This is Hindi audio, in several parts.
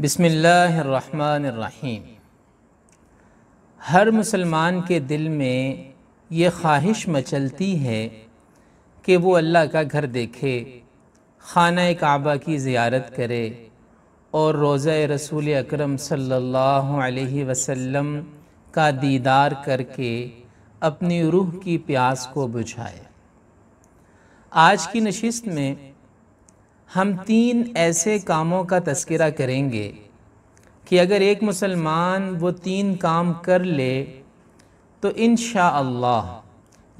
बिसमीम हर मुसलमान के दिल में ये ख्वाहिश मचलती है कि वो अल्लाह का घर देखे खाना काबा की ज़ियारत करे और रोज़ रसूल अकरम सल्लल्लाहु अलैहि वसल्लम का दीदार करके अपनी रूह की प्यास को बुझाए आज की नशिस्त में हम तीन ऐसे कामों का तस्करा करेंगे कि अगर एक मुसलमान वो तीन काम कर ले तो इन शाह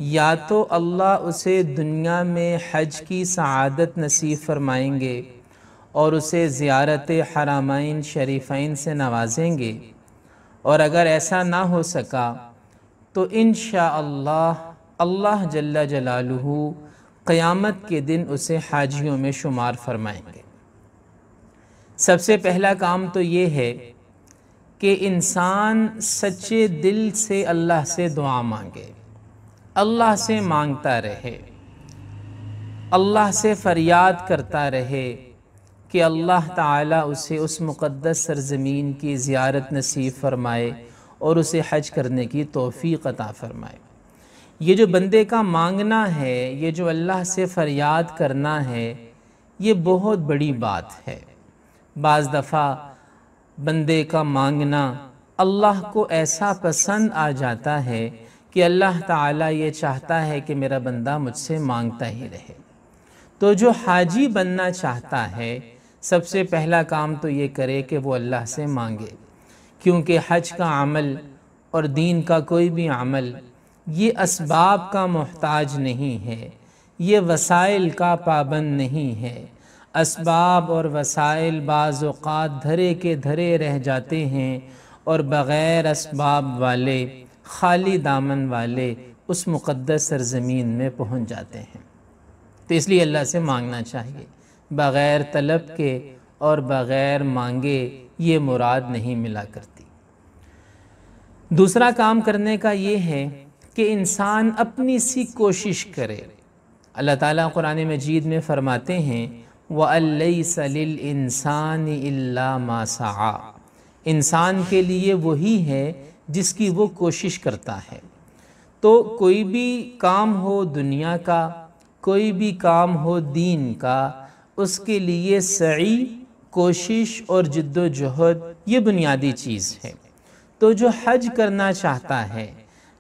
या तो अल्लाह उसे दुनिया में हज की सआदत नसीब फरमाएंगे और उसे ज़्यारत हरामाइन शरीफ़ाइन से नवाजेंगे और अगर ऐसा ना हो सका तो इन शाह अल्लाह जल्ला जलालहू क़यामत के दिन उसे हाजियों में शुमार फरमाएंगे सबसे पहला काम तो ये है कि इंसान सच्चे दिल से अल्लाह से दुआ मांगे अल्लाह से मांगता रहे अल्लाह से फरियाद करता रहे कि अल्लाह ताला उसे उस मुक़दस सरजमीन की ज़ियारत नसीब फरमाए और उसे हज करने की तोफ़ी अता फ़रमाए ये जो बंदे का मांगना है ये जो अल्लाह से फरियाद करना है ये बहुत बड़ी बात है बज़ दफ़ा बंदे का मांगना अल्लाह को ऐसा पसंद आ जाता है कि अल्लाह ताला ये चाहता है कि मेरा बंदा मुझसे मांगता ही रहे तो जो हाजी बनना चाहता है सबसे पहला काम तो ये करे कि वो अल्लाह से मांगे क्योंकि हज का अमल और दीन का कोई भी अमल ये इसबाब का मोहताज नहीं है ये वसाइल का पाबंद नहीं है इसबाब और वसाइल बाज़ात धरे के धरे रह जाते हैं और बग़ैर इसबाब वाले खाली दामन वाले उस मुक़दस सरजमीन में पहुँच जाते हैं तो इसलिए अल्लाह से मांगना चाहिए बग़ैर तलब के और बग़ैर मांगे ये मुराद नहीं मिला करती दूसरा काम करने का ये है कि इंसान अपनी सी कोशिश करे अल्लाह ताला कुरान मजीद में फ़रमाते हैं वल्लिल इंसान मासा इंसान के लिए वही है जिसकी वो कोशिश करता है तो कोई भी काम हो दुनिया का कोई भी काम हो दीन का उसके लिए सही कोशिश और जद्दोजहद ये बुनियादी चीज़ है तो जो हज करना चाहता है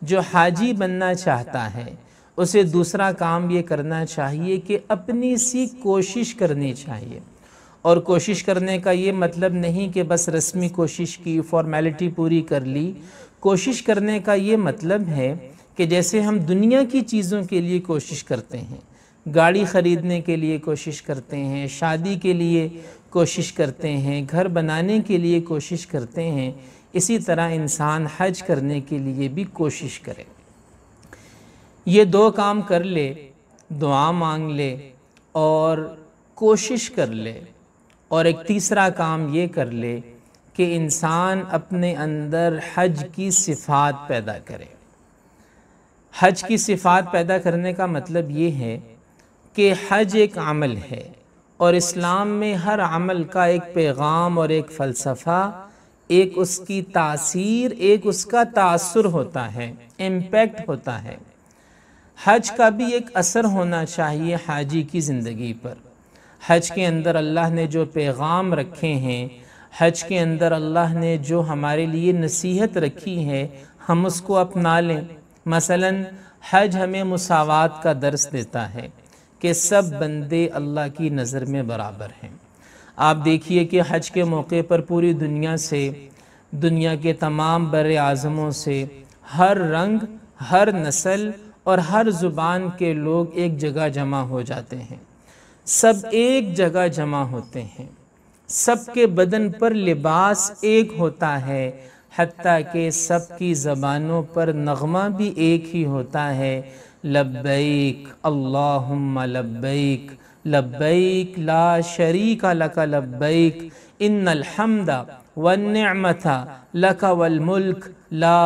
जो हाजी बनना चाहता है उसे दूसरा काम ये करना चाहिए कि अपनी सी कोशिश करनी चाहिए और कोशिश करने का ये मतलब नहीं कि बस रस्मी कोशिश की फॉर्मेलिटी पूरी कर ली कोशिश करने का ये मतलब है कि जैसे हम दुनिया की चीज़ों के लिए कोशिश करते हैं गाड़ी ख़रीदने के लिए कोशिश करते हैं शादी के लिए कोशिश करते हैं घर बनाने के लिए कोशिश करते हैं इसी तरह इंसान हज करने के लिए भी कोशिश करे ये दो काम कर ले दुआ मांग ले और कोशिश कर ले और एक तीसरा काम ये कर ले कि इंसान अपने अंदर हज की सिफात पैदा करे हज की सिफात पैदा करने का मतलब ये है कि हज एक अमल है और इस्लाम में हर अमल का एक पैगाम और एक फ़लसफ़ा एक उसकी तासीर एक उसका तासर होता है इम्पेक्ट होता है हज का भी एक असर होना चाहिए हाजी की ज़िंदगी पर हज के अंदर अल्लाह ने जो पैगाम रखे हैं हज के अंदर अल्लाह ने जो हमारे लिए नसीहत रखी है हम उसको अपना लें मसलन हज हमें मसावत का दर्स देता है कि सब बंदे अल्लाह की नज़र में बराबर हैं आप देखिए कि हज के मौके पर पूरी दुनिया से दुनिया के तमाम बर आज़मों से हर रंग हर नस्ल और हर ज़ुबान के लोग एक जगह जमा हो जाते हैं सब एक जगह जमा होते हैं सबके बदन पर लिबास एक होता है हती के सब की ज़बानों पर नगमा भी एक ही होता है लब्बैक अल्लाहुम्मा लब्बैक लब्बैक ला शरीक लक लब्बैक इन्नलहमदा लक लका मुल्क ला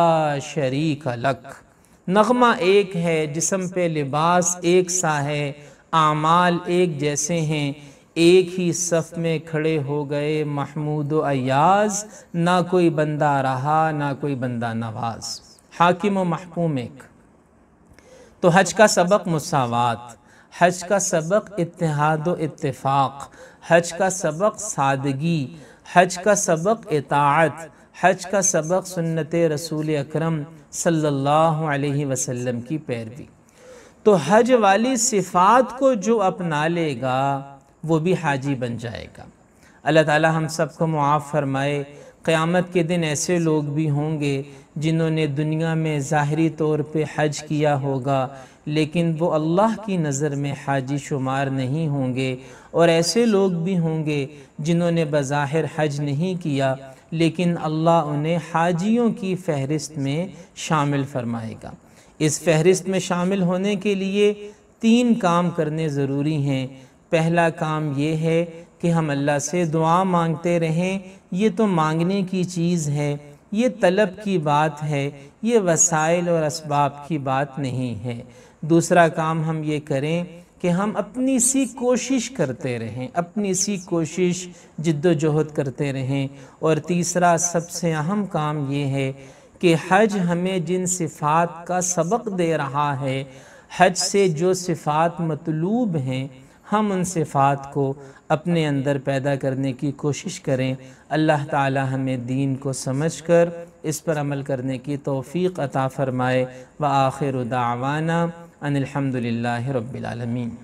शरीक लक नगमा एक है जिसम पे लिबास एक सा है आमाल एक जैसे हैं एक ही सफ़ में खड़े हो गए महमूद अयाज ना कोई बंदा रहा ना कोई बंदा नवाज हाकिम महकूम एक तो हज का सबक मुसावत हज का सबक इतिहाद इतफ़ाक़ हज का सबक सादगी हज का सबक इतात हज का सबक सुन्नत रसूल अकरम सल्लल्लाहु अलैहि वसल्लम की पैरवी तो, तो हज वाली सिफात को जो अपना लेगा वो भी हाजी बन जाएगा अल्लाह ताला हम सबको मुआफ़ फरमाए क़यामत के दिन ऐसे लोग भी होंगे जिन्होंने दुनिया में ज़ाहरी तौर पे हज किया होगा लेकिन वो अल्लाह की नज़र में हाजी शुमार नहीं होंगे और ऐसे लोग भी होंगे जिन्होंने बज़ाहिर हज नहीं किया लेकिन अल्लाह उन्हें हाजियों की फहरिस्त में शामिल फरमाएगा इस फहरिस्त में शामिल होने के लिए तीन काम करने ज़रूरी हैं पहला काम ये है कि हम अल्लाह से दुआ मांगते रहें ये तो मांगने की चीज़ है ये तलब की बात है ये वसाइल और इसबाब की बात नहीं है दूसरा काम हम ये करें कि हम अपनी सी कोशिश करते रहें अपनी सी कोशिश जद्दोजहद करते रहें और तीसरा सबसे अहम काम ये है कि हज हमें जिन सिफ़ात का सबक दे रहा है हज से जो सिफ़ात मतलूब हैं हम उन सिफ़ात को अपने अंदर पैदा करने की कोशिश करें अल्लाह ताला हमें दीन को समझकर इस पर अमल करने की तौफीक अता फ़रमाए व आखिर दावाना अनिलहमदिल्ला रबालमीन